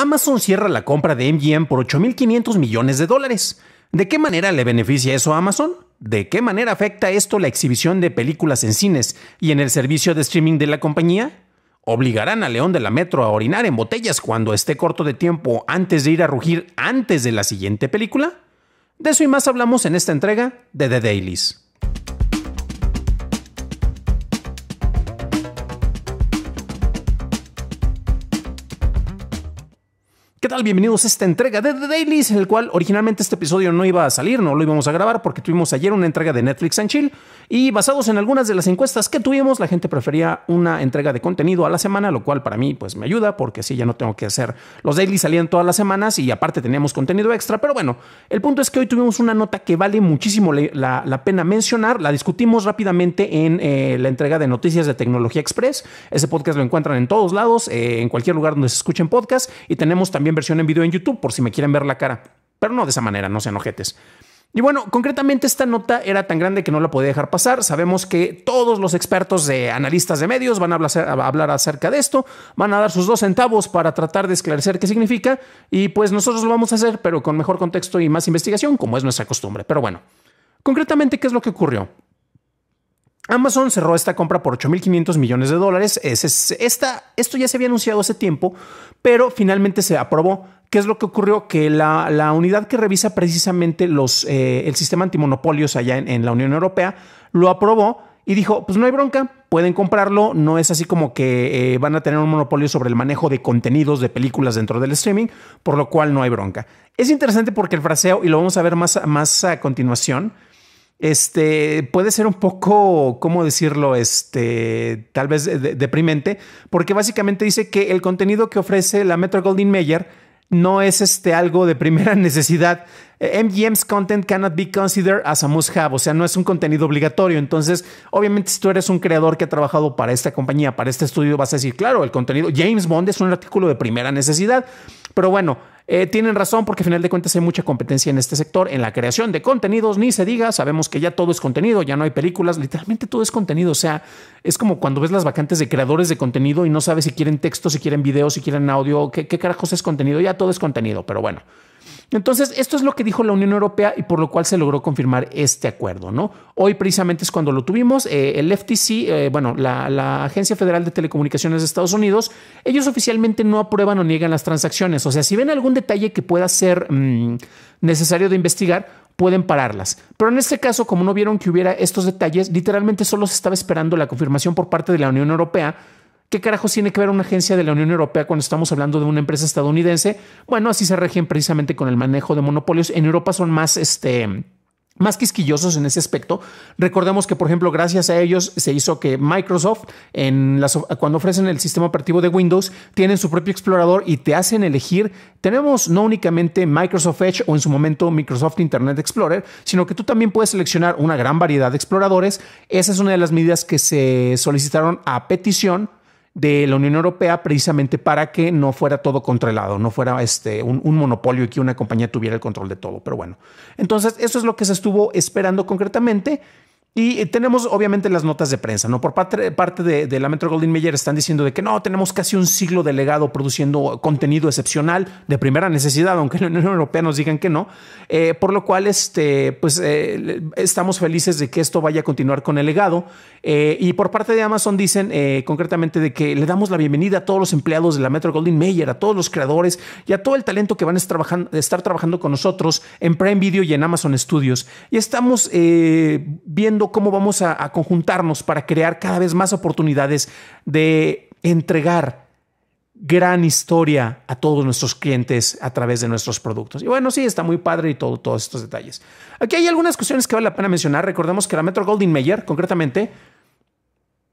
Amazon cierra la compra de MGM por 8.500 millones de dólares. ¿De qué manera le beneficia eso a Amazon? ¿De qué manera afecta esto la exhibición de películas en cines y en el servicio de streaming de la compañía? ¿Obligarán a León de la Metro a orinar en botellas cuando esté corto de tiempo antes de ir a rugir antes de la siguiente película? De eso y más hablamos en esta entrega de The Dailies. tal? Bienvenidos a esta entrega de The Dailies, en el cual originalmente este episodio no iba a salir, no lo íbamos a grabar porque tuvimos ayer una entrega de Netflix and Chill y basados en algunas de las encuestas que tuvimos, la gente prefería una entrega de contenido a la semana, lo cual para mí pues me ayuda porque así ya no tengo que hacer. Los Dailies salían todas las semanas y aparte teníamos contenido extra, pero bueno, el punto es que hoy tuvimos una nota que vale muchísimo la, pena mencionar, la discutimos rápidamente en eh, la entrega de Noticias de Tecnología Express, ese podcast lo encuentran en todos lados, eh, en cualquier lugar donde se escuchen podcasts y tenemos también versión en video en YouTube por si me quieren ver la cara. Pero no de esa manera, no se enojetes. Y bueno, concretamente esta nota era tan grande que no la podía dejar pasar. Sabemos que todos los expertos de analistas de medios van a hablar, acerca de esto, van a dar sus dos centavos para tratar de esclarecer qué significa y pues nosotros lo vamos a hacer, pero con mejor contexto y más investigación, como es nuestra costumbre. Pero bueno, concretamente, ¿qué es lo que ocurrió? Amazon cerró esta compra por 8.500 millones de dólares. esta, esto ya se había anunciado hace tiempo, pero finalmente se aprobó. ¿Qué es lo que ocurrió? Que la, unidad que revisa precisamente los, eh, el sistema antimonopolios allá en, la Unión Europea lo aprobó y dijo, pues no hay bronca, pueden comprarlo, no es así como que eh, van a tener un monopolio sobre el manejo de contenidos de películas dentro del streaming, por lo cual no hay bronca. Es interesante porque el fraseo, y lo vamos a ver más, más a continuación, este, puede ser un poco, ¿cómo decirlo? Este, tal vez deprimente, porque básicamente dice que el contenido que ofrece la Metro Golden Mayer no es este, algo de primera necesidad. Eh, MGM's content cannot be considered as a must have, o sea, no es un contenido obligatorio. Entonces, obviamente, si tú eres un creador que ha trabajado para esta compañía, para este estudio, vas a decir, claro, el contenido James Bond es un artículo de primera necesidad. Pero bueno, eh, tienen razón porque al final de cuentas hay mucha competencia en este sector, en la creación de contenidos, ni se diga, sabemos que ya todo es contenido, ya no hay películas, literalmente todo es contenido, o sea, es como cuando ves las vacantes de creadores de contenido y no sabes si quieren texto, si quieren video, si quieren audio, qué carajos es contenido, ya todo es contenido, pero bueno. Entonces, esto es lo que dijo la Unión Europea y por lo cual se logró confirmar este acuerdo, ¿no? Hoy precisamente es cuando lo tuvimos, eh, el FTC, eh, bueno, la, Agencia Federal de Telecomunicaciones de Estados Unidos, ellos oficialmente no aprueban o niegan las transacciones, o sea, si ven algún detalle que pueda ser mm, necesario de investigar, pueden pararlas. Pero en este caso, como no vieron que hubiera estos detalles, literalmente solo se estaba esperando la confirmación por parte de la Unión Europea ¿Qué carajos tiene que ver una agencia de la Unión Europea cuando estamos hablando de una empresa estadounidense? Bueno, así se regen precisamente con el manejo de monopolios. En Europa son más este más quisquillosos en ese aspecto. Recordemos que, por ejemplo, gracias a ellos se hizo que Microsoft, en cuando ofrecen el sistema operativo de Windows, tienen su propio explorador y te hacen elegir. Tenemos no únicamente Microsoft Edge o en su momento Microsoft Internet Explorer, sino que tú también puedes seleccionar una gran variedad de exploradores. Esa es una de las medidas que se solicitaron a petición de la Unión Europea precisamente para que no fuera todo controlado, no fuera este, un, un, monopolio y que una compañía tuviera el control de todo. Pero bueno, entonces eso es lo que se estuvo esperando concretamente y eh, tenemos obviamente las notas de prensa, ¿no? Por parte, de, la Metro Golden Mayer están diciendo de que no, tenemos casi un siglo de legado produciendo contenido excepcional de primera necesidad, aunque en la Unión Europea nos digan que no, eh, por lo cual este, pues, eh, estamos felices de que esto vaya a continuar con el legado. y por parte de Amazon dicen concretamente de que le damos la bienvenida a todos los empleados de la Metro Golden Mayer, a todos los creadores y a todo el talento que van a estar trabajando, estar trabajando con nosotros en Prime Video y en Amazon Studios. Y estamos viendo cómo vamos a, conjuntarnos para crear cada vez más oportunidades de entregar gran historia a todos nuestros clientes a través de nuestros productos. Y bueno, sí, está muy padre y todo, todos estos detalles. Aquí hay algunas cuestiones que vale la pena mencionar. Recordemos que la Metro Golden Mayer, concretamente,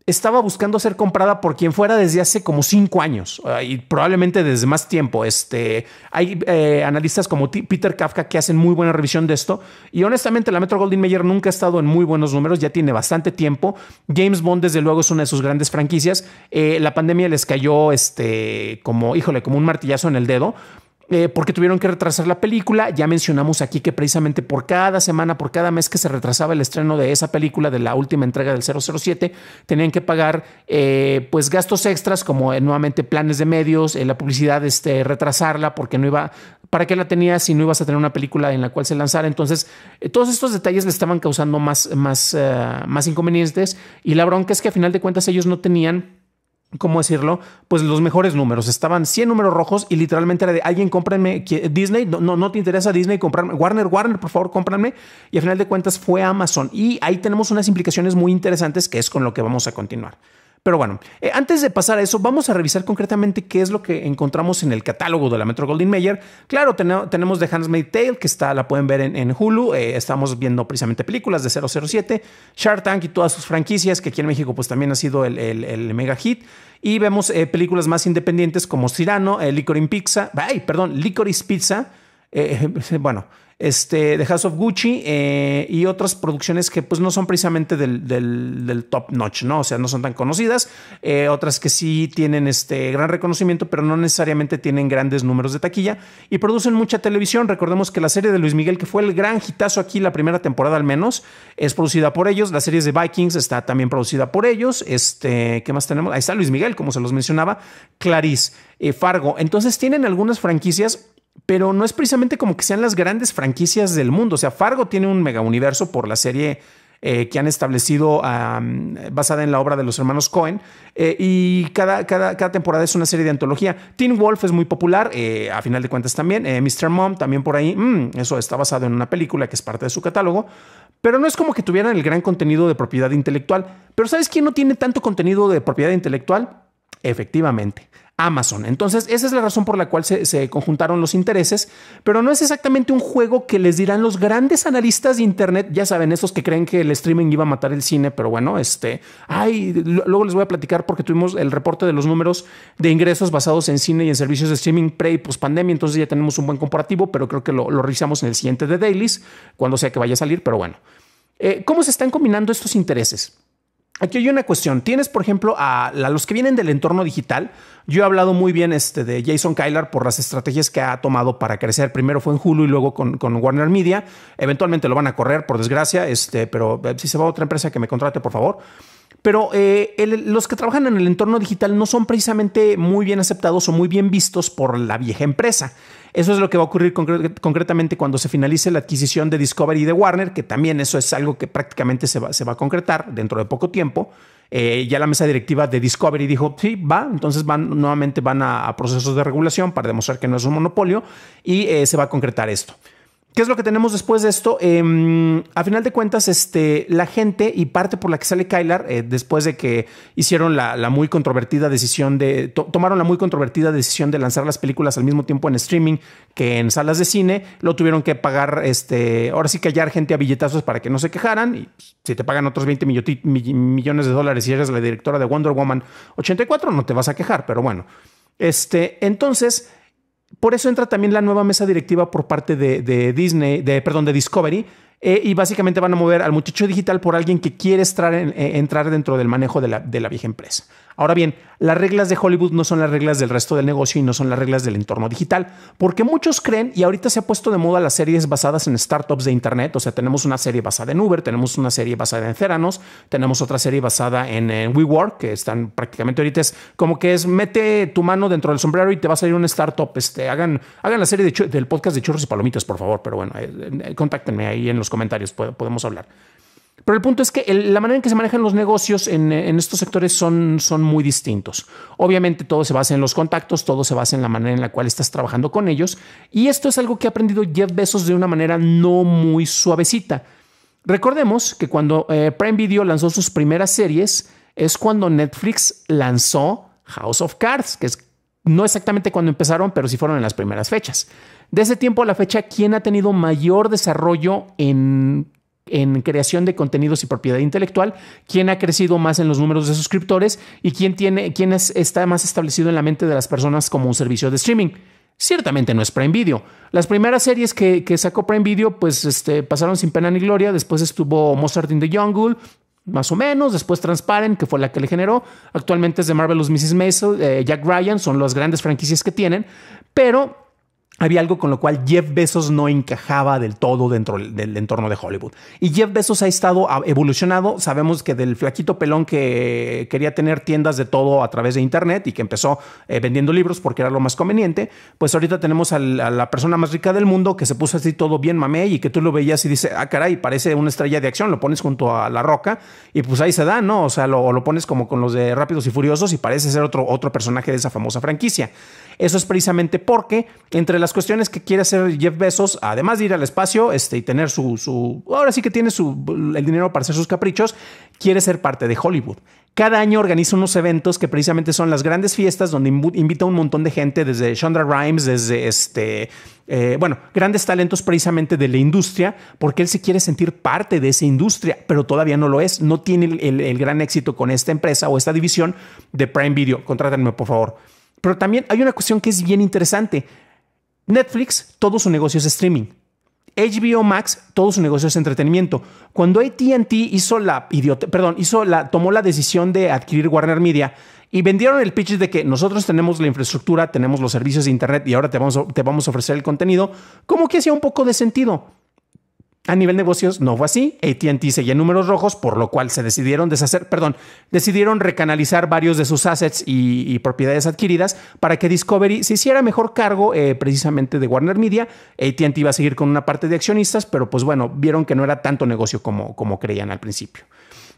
estaba buscando ser comprada por quien fuera desde hace como cinco años ah, y probablemente desde más tiempo. Este, hay eh, analistas como Peter Kafka que hacen muy buena revisión de esto y honestamente la Metro Golden Mayer nunca ha estado en muy buenos números, ya tiene bastante tiempo. James Bond desde luego es una de sus grandes franquicias. Eh, la pandemia les cayó este, como, híjole, como un martillazo en el dedo eh, porque tuvieron que retrasar la película. Ya mencionamos aquí que precisamente por cada semana, por cada mes que se retrasaba el estreno de esa película, de la última entrega del 007, tenían que pagar eh, pues gastos extras como eh, nuevamente planes de medios, la publicidad, este, retrasarla porque no iba, ¿para qué la tenías si no ibas a tener una película en la cual se lanzara? Entonces, todos estos detalles le estaban causando más, más, más inconvenientes y la bronca es que a final de cuentas ellos no tenían ¿cómo decirlo? Pues los mejores números. Estaban 100 números rojos y literalmente era de alguien cómprenme Disney. No, no, no te interesa Disney comprarme. Warner, Warner, por favor, cómprame. Y al final de cuentas fue Amazon. Y ahí tenemos unas implicaciones muy interesantes que es con lo que vamos a continuar. Pero bueno, eh, antes de pasar a eso, vamos a revisar concretamente qué es lo que encontramos en el catálogo de la Metro Golden Mayer. Claro, tenemos The Hands Made Tale, que está, la pueden ver en, Hulu. Eh, estamos viendo precisamente películas de 007, Shark Tank y todas sus franquicias, que aquí en México pues también ha sido el, mega hit. Y vemos eh, películas más independientes como Cyrano, Licorice Pizza, perdón, Licorice Pizza. bueno, este, The House of Gucci eh, y otras producciones que pues no son precisamente del, top notch, ¿no? O sea, no son tan conocidas, eh, otras que sí tienen este gran reconocimiento, pero no necesariamente tienen grandes números de taquilla y producen mucha televisión. Recordemos que la serie de Luis Miguel, que fue el gran hitazo aquí, la primera temporada al menos, es producida por ellos, la serie de Vikings está también producida por ellos, este, ¿qué más tenemos? Ahí está Luis Miguel, como se los mencionaba, Clarice, eh, Fargo, entonces tienen algunas franquicias pero no es precisamente como que sean las grandes franquicias del mundo. O sea, Fargo tiene un mega universo por la serie eh, que han establecido basada en la obra de los hermanos Cohen. Eh, y cada, temporada es una serie de antología. Teen Wolf es muy popular, eh, a final de cuentas también. Mr. Mom también por ahí. Mm, eso está basado en una película que es parte de su catálogo. Pero no es como que tuvieran el gran contenido de propiedad intelectual. Pero ¿sabes quién no tiene tanto contenido de propiedad intelectual? Efectivamente, Amazon. Entonces, esa es la razón por la cual se, conjuntaron los intereses, pero no es exactamente un juego que les dirán los grandes analistas de Internet, ya saben, esos que creen que el streaming iba a matar el cine, pero bueno, este, ay, luego les voy a platicar porque tuvimos el reporte de los números de ingresos basados en cine y en servicios de streaming pre y post pandemia, entonces ya tenemos un buen comparativo, pero creo que lo, lo revisamos en el siguiente de Dailies, cuando sea que vaya a salir, pero bueno. Eh, ¿Cómo se están combinando estos intereses? Aquí hay una cuestión. Tienes, por ejemplo, a, los que vienen del entorno digital. Yo he hablado muy bien este, de Jason Kyler por las estrategias que ha tomado para crecer. Primero fue en Hulu y luego con, con Warner Media. Eventualmente lo van a correr, por desgracia, este, pero eh, si se va a otra empresa que me contrate, por favor pero eh, los que trabajan en el entorno digital no son precisamente muy bien aceptados o muy bien vistos por la vieja empresa. Eso es lo que va a ocurrir concretamente cuando se finalice la adquisición de Discovery y de Warner, que también eso es algo que prácticamente se va, a concretar dentro de poco tiempo. Eh, ya la mesa directiva de Discovery dijo, sí, va, entonces van, nuevamente van a, procesos de regulación para demostrar que no es un monopolio y eh, se va a concretar esto. ¿Qué es lo que tenemos después de esto? Em, a final de cuentas, este, la gente y parte por la que sale Kylar, eh, después de que hicieron la, muy controvertida decisión de, tomaron la muy controvertida decisión de lanzar las películas al mismo tiempo en streaming que en salas de cine, lo tuvieron que pagar, este, ahora sí que hallar gente a billetazos para que no se quejaran, y pues, si te pagan otros 20 millones de dólares y eres la directora de Wonder Woman 84, no te vas a quejar, pero bueno. Este, entonces... Por eso entra también la nueva mesa directiva por parte de, Disney, de, perdón, de Discovery, eh, y básicamente van a mover al muchacho digital por alguien que quiere entrar, eh, entrar dentro del manejo de la, de la, vieja empresa. Ahora bien, las reglas de Hollywood no son las reglas del resto del negocio y no son las reglas del entorno digital, porque muchos creen, y ahorita se ha puesto de moda las series basadas en startups de Internet, o sea, tenemos una serie basada en Uber, tenemos una serie basada en Céranos, tenemos otra serie basada en, WeWork, que están prácticamente ahorita es como que es mete tu mano dentro del sombrero y te va a salir una startup. Este, hagan, hagan la serie del podcast de Churros y Palomitas, por favor, pero bueno, eh, contáctenme ahí en los comentarios podemos hablar. Pero el punto es que la manera en que se manejan los negocios en, estos sectores son, son muy distintos. Obviamente todo se basa en los contactos, todo se basa en la manera en la cual estás trabajando con ellos. Y esto es algo que ha aprendido Jeff Bezos de una manera no muy suavecita. Recordemos que cuando eh, Prime Video lanzó sus primeras series es cuando Netflix lanzó House of Cards, que es no exactamente cuando empezaron, pero sí fueron en las primeras fechas. De ese tiempo a la fecha, ¿quién ha tenido mayor desarrollo en, creación de contenidos y propiedad intelectual? ¿Quién ha crecido más en los números de suscriptores? ¿Y quién, tiene, quién está más establecido en la mente de las personas como un servicio de streaming? Ciertamente no es Prime Video. Las primeras series que, sacó Prime Video, pues este, pasaron sin pena ni gloria. Después estuvo Mozart in the Jungle, más o menos. Después Transparent, que fue la que le generó. Actualmente es de Marvelous Mrs. Maisel, eh, Jack Ryan, son las grandes franquicias que tienen. Pero había algo con lo cual Jeff Bezos no encajaba del todo dentro del entorno de Hollywood. Y Jeff Bezos ha estado evolucionado. Sabemos que del flaquito pelón que quería tener tiendas de todo a través de Internet y que empezó eh, vendiendo libros porque era lo más conveniente, pues ahorita tenemos a la persona más rica del mundo que se puso así todo bien mamey y que tú lo veías y dices, ah, caray, parece una estrella de acción. Lo pones junto a la roca y pues ahí se da, ¿no? O sea, lo, lo pones como con los de Rápidos y Furiosos y parece ser otro, otro personaje de esa famosa franquicia. Eso es precisamente porque entre las las cuestiones que quiere hacer Jeff Bezos, además de ir al espacio este, y tener su, Ahora sí que tiene su, el dinero para hacer sus caprichos, quiere ser parte de Hollywood. Cada año organiza unos eventos que precisamente son las grandes fiestas donde invita a un montón de gente, desde Chandra Rhimes, desde este. Eh, bueno, grandes talentos precisamente de la industria, porque él se quiere sentir parte de esa industria, pero todavía no lo es. No tiene el, gran éxito con esta empresa o esta división de Prime Video. Contratenme, por favor. Pero también hay una cuestión que es bien interesante. Netflix, todo su negocio es streaming. HBO Max, todo su negocio es entretenimiento. Cuando ATT hizo la idiota, perdón, hizo la, tomó la decisión de adquirir Warner Media y vendieron el pitch de que nosotros tenemos la infraestructura, tenemos los servicios de Internet y ahora te vamos te vamos a ofrecer el contenido, como que hacía un poco de sentido. A nivel negocios no fue así. ATT seguía en números rojos, por lo cual se decidieron deshacer, perdón, decidieron recanalizar varios de sus assets y, propiedades adquiridas para que Discovery se hiciera mejor cargo eh, precisamente de Warner Media. ATT iba a seguir con una parte de accionistas, pero pues bueno, vieron que no era tanto negocio como, como creían al principio.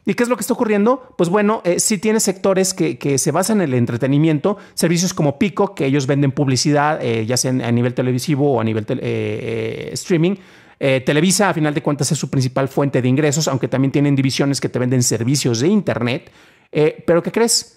¿Y qué es lo que está ocurriendo? Pues bueno, si eh, sí tiene sectores que, se basan en el entretenimiento, servicios como Pico, que ellos venden publicidad, eh, ya sea a nivel televisivo o a nivel streaming, eh, Televisa, a final de cuentas, es su principal fuente de ingresos, aunque también tienen divisiones que te venden servicios de Internet. Eh, Pero, ¿qué crees?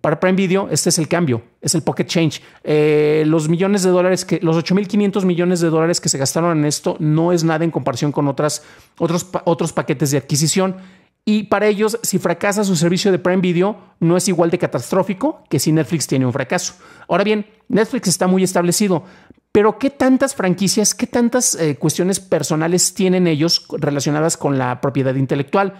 Para Prime Video, este es el cambio, es el pocket change. Eh, los millones de dólares que, los 8.500 millones de dólares que se gastaron en esto no es nada en comparación con otras, otros, otros paquetes de adquisición. Y para ellos, si fracasa su servicio de Prime Video, no es igual de catastrófico que si Netflix tiene un fracaso. Ahora bien, Netflix está muy establecido, pero ¿qué tantas franquicias, qué tantas eh, cuestiones personales tienen ellos relacionadas con la propiedad intelectual?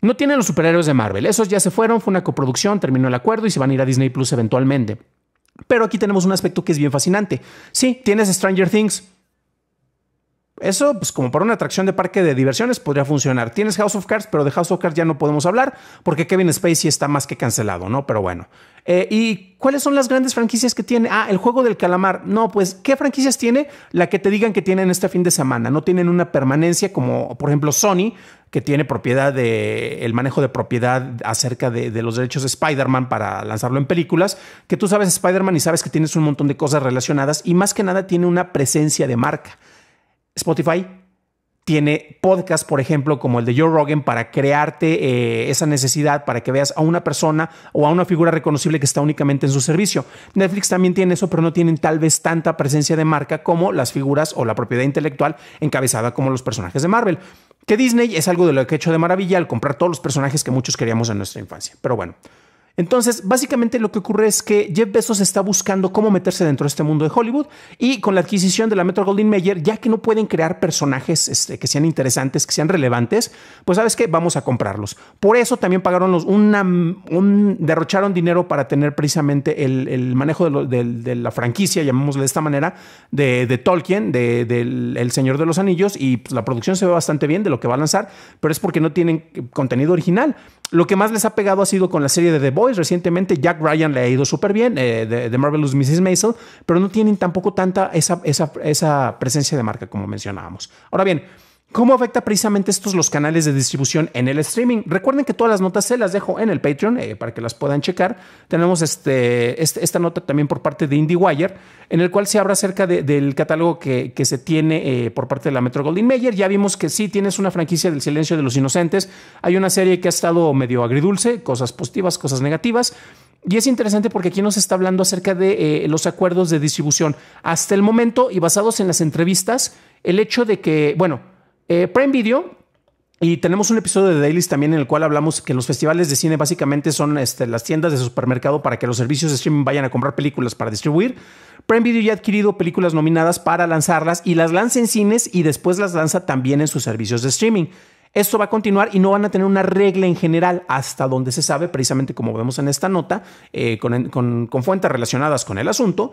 No tienen los superhéroes de Marvel, esos ya se fueron, fue una coproducción, terminó el acuerdo y se van a ir a Disney Plus eventualmente. Pero aquí tenemos un aspecto que es bien fascinante. Sí, tienes Stranger Things, eso, pues como para una atracción de parque de diversiones podría funcionar. Tienes House of Cards, pero de House of Cards ya no podemos hablar porque Kevin Spacey está más que cancelado, ¿no? Pero bueno. Eh, ¿Y cuáles son las grandes franquicias que tiene? Ah, el juego del calamar. No, pues, ¿qué franquicias tiene? La que te digan que tienen este fin de semana. No tienen una permanencia como, por ejemplo, Sony, que tiene propiedad de el manejo de propiedad acerca de, de los derechos de Spider-Man para lanzarlo en películas, que tú sabes Spider-Man y sabes que tienes un montón de cosas relacionadas y más que nada tiene una presencia de marca. Spotify tiene podcast, por ejemplo, como el de Joe Rogan, para crearte eh, esa necesidad, para que veas a una persona o a una figura reconocible que está únicamente en su servicio. Netflix también tiene eso, pero no tienen tal vez tanta presencia de marca como las figuras o la propiedad intelectual encabezada como los personajes de Marvel. Que Disney es algo de lo que he hecho de maravilla al comprar todos los personajes que muchos queríamos en nuestra infancia. Pero bueno. Entonces, básicamente lo que ocurre es que Jeff Bezos está buscando cómo meterse dentro de este mundo de Hollywood y con la adquisición de la Metro Goldwyn Mayer, ya que no pueden crear personajes este, que sean interesantes, que sean relevantes, pues sabes que vamos a comprarlos. Por eso también pagaron los una, un, derrocharon dinero para tener precisamente el, manejo de, la franquicia, llamémosle de esta manera, de, Tolkien, del de, El Señor de los Anillos y pues, la producción se ve bastante bien de lo que va a lanzar, pero es porque no tienen contenido original. Lo que más les ha pegado ha sido con la serie de The Boys. Recientemente Jack Ryan le ha ido súper bien, eh, de, Marvelous Mrs. Maisel, pero no tienen tampoco tanta esa, esa presencia de marca como mencionábamos. Ahora bien, ¿Cómo afecta precisamente estos los canales de distribución en el streaming? Recuerden que todas las notas se las dejo en el Patreon eh, para que las puedan checar. Tenemos este, este, esta nota también por parte de IndieWire, en el cual se habla acerca del catálogo que, se tiene eh, por parte de la Metro Golden Mayer. Ya vimos que sí, tienes una franquicia del silencio de los inocentes. Hay una serie que ha estado medio agridulce, cosas positivas, cosas negativas. Y es interesante porque aquí nos está hablando acerca de eh, los acuerdos de distribución hasta el momento y basados en las entrevistas, el hecho de que, bueno, eh, Prime Video y tenemos un episodio de Dailys también en el cual hablamos que los festivales de cine básicamente son este, las tiendas de supermercado para que los servicios de streaming vayan a comprar películas para distribuir. Prime Video ya ha adquirido películas nominadas para lanzarlas y las lanza en cines y después las lanza también en sus servicios de streaming. Esto va a continuar y no van a tener una regla en general hasta donde se sabe, precisamente como vemos en esta nota, eh, con fuentes relacionadas con el asunto.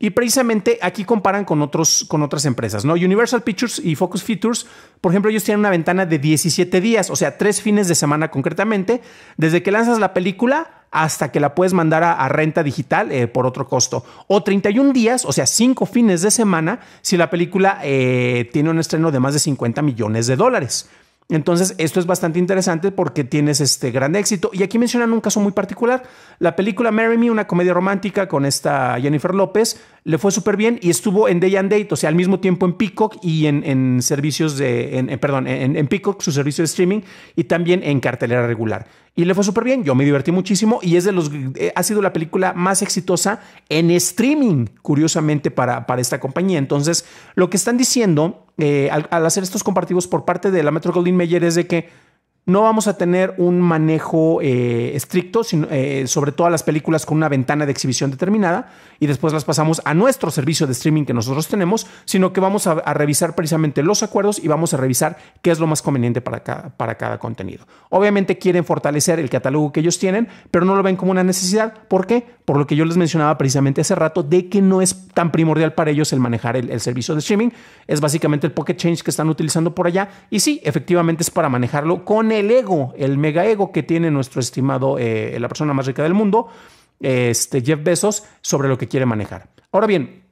Y precisamente aquí comparan con, otros, con otras empresas, ¿no? Universal Pictures y Focus Features, por ejemplo, ellos tienen una ventana de 17 días, o sea, tres fines de semana concretamente, desde que lanzas la película hasta que la puedes mandar a, renta digital eh, por otro costo. O 31 días, o sea, cinco fines de semana, si la película eh, tiene un estreno de más de 50 millones de dólares. Entonces, esto es bastante interesante porque tienes este gran éxito. Y aquí mencionan un caso muy particular, la película Marry Me, una comedia romántica con esta Jennifer López, le fue súper bien y estuvo en Day and Date, o sea, al mismo tiempo en Peacock y en, en servicios de, perdón, en, Peacock, su servicio de streaming y también en cartelera regular. Y le fue súper bien, yo me divertí muchísimo y es de los, eh, ha sido la película más exitosa en streaming, curiosamente, para, para esta compañía. Entonces, lo que están diciendo eh, al, hacer estos compartidos por parte de la Metro Goldwyn Mayer es de que no vamos a tener un manejo eh, estricto eh, sobre todas las películas con una ventana de exhibición determinada y después las pasamos a nuestro servicio de streaming que nosotros tenemos, sino que vamos a, revisar precisamente los acuerdos y vamos a revisar qué es lo más conveniente para cada, para cada contenido. Obviamente quieren fortalecer el catálogo que ellos tienen, pero no lo ven como una necesidad. ¿Por qué? Por lo que yo les mencionaba precisamente hace rato de que no es tan primordial para ellos el manejar el, servicio de streaming. Es básicamente el pocket change que están utilizando por allá y sí, efectivamente es para manejarlo con el ego, el mega ego que tiene nuestro estimado, eh, la persona más rica del mundo, este Jeff Bezos, sobre lo que quiere manejar. Ahora bien,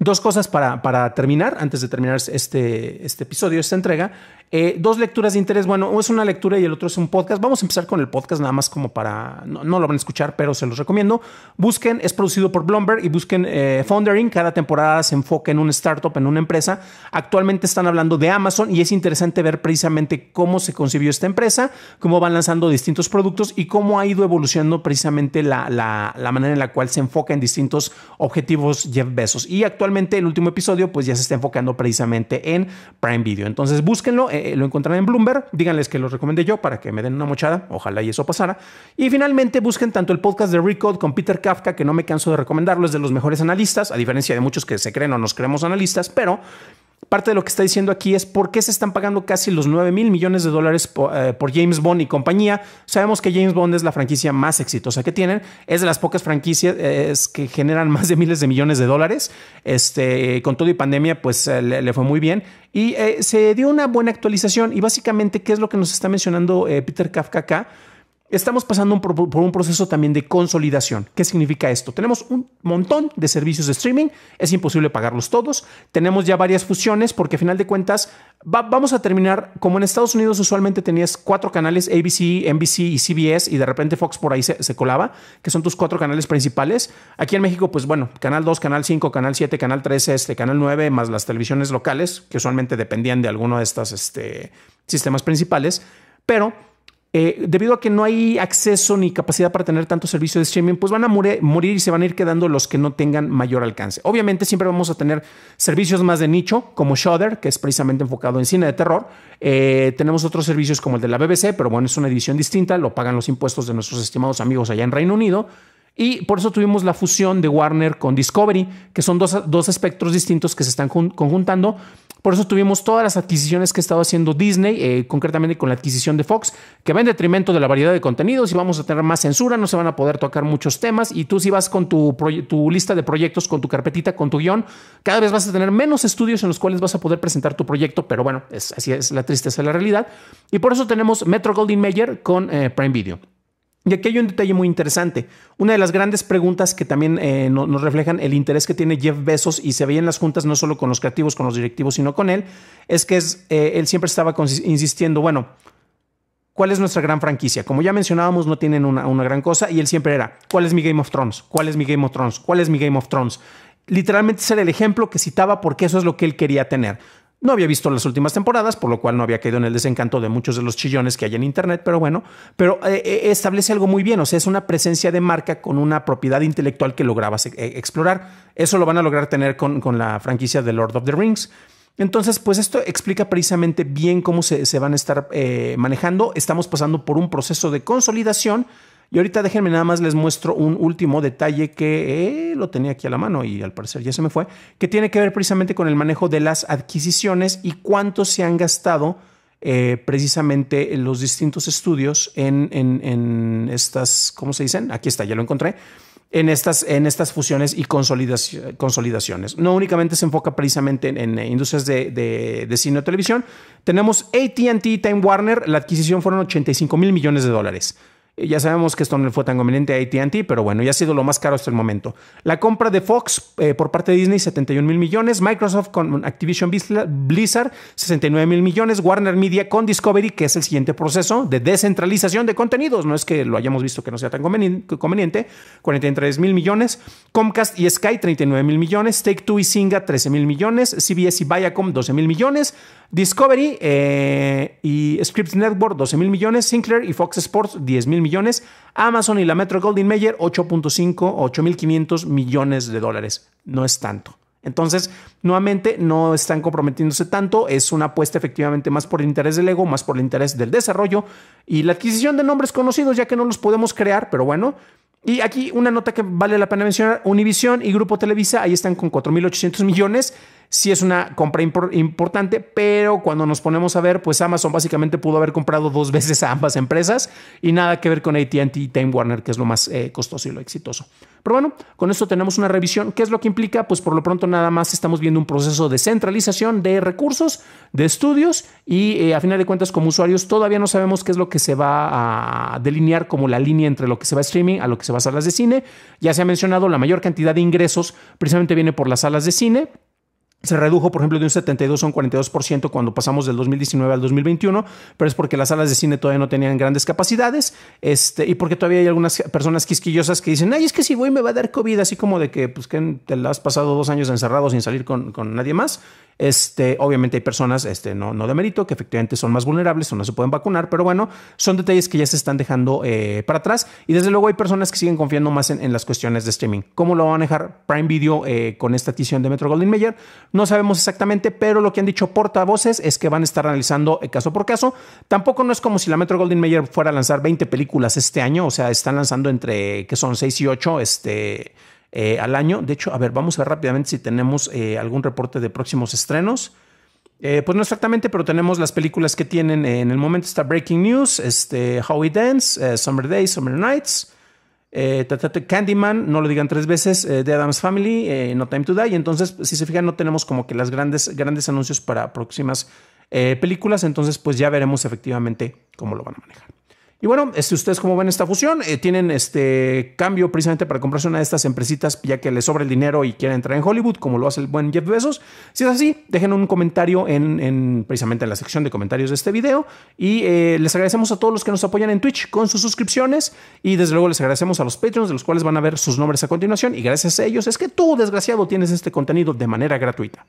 Dos cosas para, para, terminar, antes de terminar este, este episodio, esta entrega, eh, dos lecturas de interés. Bueno, es una lectura y el otro es un podcast. Vamos a empezar con el podcast, nada más como para. No, lo van a escuchar, pero se los recomiendo. Busquen, es producido por Bloomberg y busquen eh, Foundering. Cada temporada se enfoca en un startup, en una empresa. Actualmente están hablando de Amazon y es interesante ver precisamente cómo se concibió esta empresa, cómo van lanzando distintos productos y cómo ha ido evolucionando precisamente la, manera en la cual se enfoca en distintos objetivos Jeff Bezos. Y actualmente el último episodio, pues ya se está enfocando precisamente en Prime Video. Entonces, búsquenlo eh, lo encontrarán en Bloomberg. Díganles que los recomendé yo para que me den una mochada. Ojalá y eso pasara. Y finalmente busquen tanto el podcast de Recode con Peter Kafka, que no me canso de recomendarlo, es de los mejores analistas, a diferencia de muchos que se creen o nos creemos analistas, pero Parte de lo que está diciendo aquí es por qué se están pagando casi los 9 mil millones de dólares eh, por, James Bond y compañía. Sabemos que James Bond es la franquicia más exitosa que tienen. Es de las pocas franquicias que generan más de miles de millones de dólares. Este, con todo y pandemia, pues eh, le, le, fue muy bien. Y eh, se dio una buena actualización. Y básicamente, ¿qué es lo que nos está mencionando Peter Kafka acá? Estamos pasando por un proceso también de consolidación. ¿Qué significa esto? Tenemos un montón de servicios de streaming, es imposible pagarlos todos, tenemos ya varias fusiones porque a final de cuentas vamos a terminar, como en Estados Unidos usualmente tenías cuatro canales, ABC, NBC y CBS y de repente Fox por ahí se, colaba, que son tus cuatro canales principales. Aquí en México, pues bueno, Canal 2, Canal 5, Canal 7, Canal 13, este, Canal 9, más las televisiones locales, que usualmente dependían de alguno de estos este, sistemas principales, pero eh, debido a que no hay acceso ni capacidad para tener tantos servicios de streaming, pues van a morir, y se van a ir quedando los que no tengan mayor alcance. Obviamente siempre vamos a tener servicios más de nicho, como Shudder, que es precisamente enfocado en cine de terror. Eh, tenemos otros servicios como el de la BBC, pero bueno, es una edición distinta, lo pagan los impuestos de nuestros estimados amigos allá en Reino Unido. Y por eso tuvimos la fusión de Warner con Discovery, que son dos, dos espectros distintos que se están conjuntando. Por eso tuvimos todas las adquisiciones que ha estado haciendo Disney, eh, concretamente con la adquisición de Fox, que va en detrimento de la variedad de contenidos y vamos a tener más censura, no se van a poder tocar muchos temas. Y tú, si vas con tu, tu lista de proyectos, con tu carpetita, con tu guión, cada vez vas a tener menos estudios en los cuales vas a poder presentar tu proyecto, pero bueno, es, así es la tristeza de la realidad. Y por eso tenemos Metro Golden Mayer con eh, Prime Video. Y aquí hay un detalle muy interesante. Una de las grandes preguntas que también eh, nos reflejan el interés que tiene Jeff Bezos y se veía en las juntas no solo con los creativos, con los directivos, sino con él, es que eh, él siempre estaba insistiendo, bueno, ¿cuál es nuestra gran franquicia? Como ya mencionábamos, no tienen una, gran cosa y él siempre era, ¿cuál es mi Game of Thrones? ¿Cuál es mi Game of Thrones? ¿Cuál es mi Game of Thrones? Literalmente ser el ejemplo que citaba porque eso es lo que él quería tener. No había visto las últimas temporadas, por lo cual no había caído en el desencanto de muchos de los chillones que hay en Internet, pero bueno, pero eh, eh, establece algo muy bien, o sea, es una presencia de marca con una propiedad intelectual que lograba eh, explorar. Eso lo van a lograr tener con, la franquicia de Lord of the Rings. Entonces, pues esto explica precisamente bien cómo se, van a estar manejando. Estamos pasando por un proceso de consolidación y ahorita déjenme nada más les muestro un último detalle que eh, lo tenía aquí a la mano y al parecer ya se me fue, que tiene que ver precisamente con el manejo de las adquisiciones y cuánto se han gastado eh, precisamente en los distintos estudios en, en, estas, ¿cómo se dicen? Aquí está, ya lo encontré en estas, en estas fusiones y consolidaciones. No únicamente se enfoca precisamente en, industrias de, cine o televisión. Tenemos ATT Time Warner, la adquisición fueron 85 mil millones de dólares. Eh, ya sabemos que esto no fue tan conveniente a ATT, pero bueno, ya ha sido lo más caro hasta el momento. La compra de Fox eh, por parte de Disney, 71 mil millones. Microsoft con Activision Blizzard, 69 mil millones. Warner Media con Discovery, que es el siguiente proceso de descentralización de contenidos. No es que lo hayamos visto que no sea tan conveniente. 43 mil millones. Comcast y Sky, 39 mil millones. Take Two y Singa, 13 mil millones. CBS y Viacom, 12 mil millones. Discovery eh, y Scripps Network, 12 mil millones. Sinclair y Fox Sports, 10 mil millones Amazon y la Metro Golden Mayer 8.5, 8.500 millones de dólares. No es tanto. Entonces, nuevamente, no están comprometiéndose tanto, es una apuesta efectivamente más por el interés del ego, más por el interés del desarrollo y la adquisición de nombres conocidos, ya que no los podemos crear, pero bueno, y aquí una nota que vale la pena mencionar, Univision y Grupo Televisa, ahí están con 4.800 millones, sí es una compra importante, pero cuando nos ponemos a ver, pues Amazon básicamente pudo haber comprado dos veces a ambas empresas y nada que ver con ATT y Time Warner, que es lo más eh, costoso y lo exitoso. Pero bueno, con esto tenemos una revisión. ¿Qué es lo que implica? Pues por lo pronto nada más estamos viendo un proceso de centralización de recursos, de estudios y eh, a final de cuentas como usuarios todavía no sabemos qué es lo que se va a delinear como la línea entre lo que se va a streaming a lo que se va a salas de cine. Ya se ha mencionado la mayor cantidad de ingresos precisamente viene por las salas de cine se redujo, por ejemplo, de un 72 a un 42% cuando pasamos del 2019 al 2021, pero es porque las salas de cine todavía no tenían grandes capacidades este, y porque todavía hay algunas personas quisquillosas que dicen, ay, es que si voy me va a dar COVID, así como de que, pues, que te has pasado dos años encerrado sin salir con, nadie más. Este, obviamente hay personas, este, no, no de mérito, que efectivamente son más vulnerables o no se pueden vacunar, pero bueno, son detalles que ya se están dejando eh, para atrás. Y desde luego hay personas que siguen confiando más en, las cuestiones de streaming. ¿Cómo lo va a manejar Prime Video eh, con esta tisión de Metro Golden Mayer? No sabemos exactamente, pero lo que han dicho portavoces es que van a estar analizando eh, caso por caso. Tampoco no es como si la Metro Golden Mayer fuera a lanzar 20 películas este año, o sea, están lanzando entre que son 6 y 8 este, eh, al año. De hecho, a ver, vamos a ver rápidamente si tenemos eh, algún reporte de próximos estrenos. pues no exactamente, pero tenemos las películas que tienen en el momento. Está Breaking News, este, How We Dance, Summer Days, Summer Nights. Eh, Candyman, no lo digan tres veces, The eh, Adams Family, eh, No Time to Die. Entonces, si se fijan, no tenemos como que las grandes, grandes anuncios para próximas eh, películas. Entonces, pues ya veremos efectivamente cómo lo van a manejar. Y bueno, si este, ustedes como ven esta fusión, eh, tienen este cambio precisamente para comprarse una de estas empresitas ya que les sobra el dinero y quieren entrar en Hollywood, como lo hace el buen Jeff Bezos. Si es así, dejen un comentario en, precisamente en la sección de comentarios de este video y eh, les agradecemos a todos los que nos apoyan en Twitch con sus suscripciones y desde luego les agradecemos a los Patreons de los cuales van a ver sus nombres a continuación y gracias a ellos es que tú, desgraciado, tienes este contenido de manera gratuita.